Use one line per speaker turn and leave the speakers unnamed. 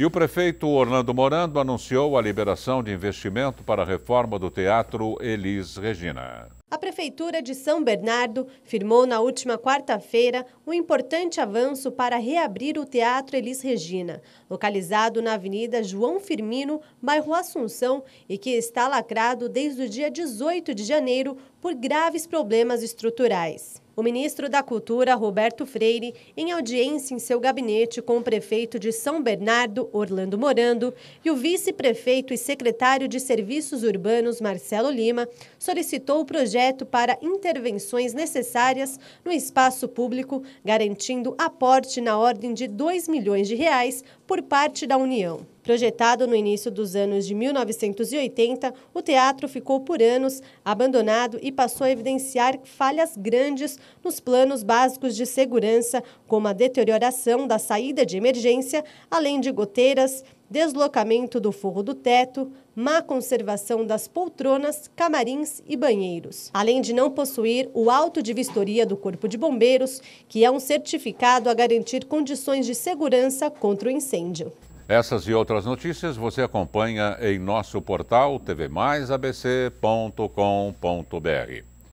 E o prefeito Orlando Morando anunciou a liberação de investimento para a reforma do Teatro Elis Regina.
A Prefeitura de São Bernardo firmou na última quarta-feira um importante avanço para reabrir o Teatro Elis Regina, localizado na Avenida João Firmino, bairro Assunção, e que está lacrado desde o dia 18 de janeiro por graves problemas estruturais. O ministro da Cultura, Roberto Freire, em audiência em seu gabinete com o prefeito de São Bernardo, Orlando Morando, e o vice-prefeito e secretário de Serviços Urbanos, Marcelo Lima, solicitou o projeto para intervenções necessárias no espaço público, garantindo aporte na ordem de 2 milhões de reais por parte da União. Projetado no início dos anos de 1980, o teatro ficou por anos abandonado e passou a evidenciar falhas grandes nos planos básicos de segurança, como a deterioração da saída de emergência, além de goteiras, deslocamento do forro do teto, má conservação das poltronas, camarins e banheiros. Além de não possuir o auto de vistoria do Corpo de Bombeiros, que é um certificado a garantir condições de segurança contra o incêndio.
Essas e outras notícias você acompanha em nosso portal tvmaisabc.com.br.